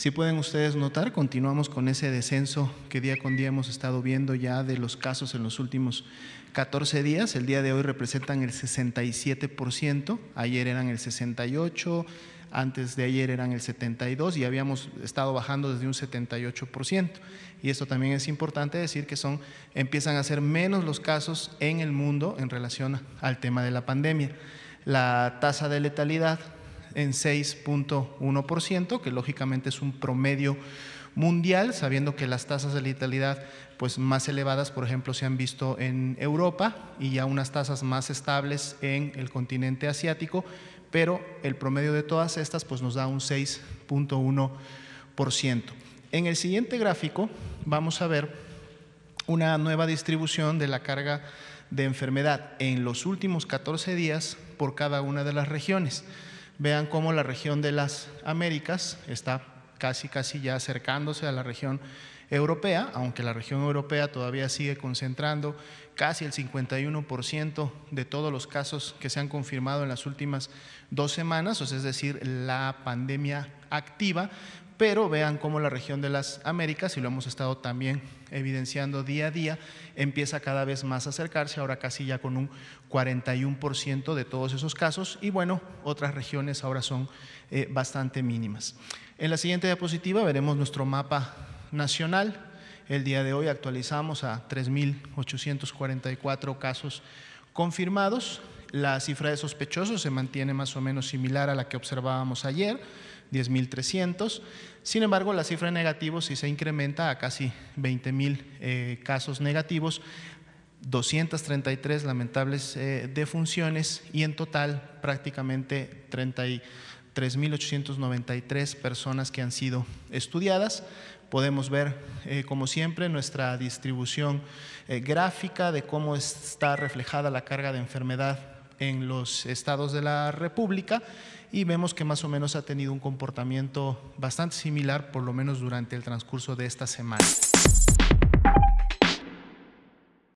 Si pueden ustedes notar, continuamos con ese descenso que día con día hemos estado viendo ya de los casos en los últimos 14 días. El día de hoy representan el 67%, ayer eran el 68%, antes de ayer eran el 72% y habíamos estado bajando desde un 78%. Y esto también es importante decir que son, empiezan a ser menos los casos en el mundo en relación al tema de la pandemia. La tasa de letalidad en 6.1%, que lógicamente es un promedio mundial, sabiendo que las tasas de letalidad pues, más elevadas, por ejemplo, se han visto en Europa y ya unas tasas más estables en el continente asiático, pero el promedio de todas estas pues, nos da un 6.1%. En el siguiente gráfico vamos a ver una nueva distribución de la carga de enfermedad en los últimos 14 días por cada una de las regiones vean cómo la región de las Américas está casi, casi ya acercándose a la región europea, aunque la región europea todavía sigue concentrando casi el 51% de todos los casos que se han confirmado en las últimas dos semanas, o es decir, la pandemia activa, pero vean cómo la región de las Américas, y lo hemos estado también evidenciando día a día, empieza cada vez más a acercarse, ahora casi ya con un 41% de todos esos casos, y bueno, otras regiones ahora son eh, bastante mínimas. En la siguiente diapositiva veremos nuestro mapa nacional. El día de hoy actualizamos a 3.844 casos confirmados. La cifra de sospechosos se mantiene más o menos similar a la que observábamos ayer, 10.300. Sin embargo, la cifra de negativos sí se incrementa a casi 20.000 eh, casos negativos, 233 lamentables eh, defunciones y en total prácticamente 3.893 personas que han sido estudiadas podemos ver, eh, como siempre, nuestra distribución eh, gráfica de cómo está reflejada la carga de enfermedad en los estados de la República y vemos que más o menos ha tenido un comportamiento bastante similar, por lo menos durante el transcurso de esta semana.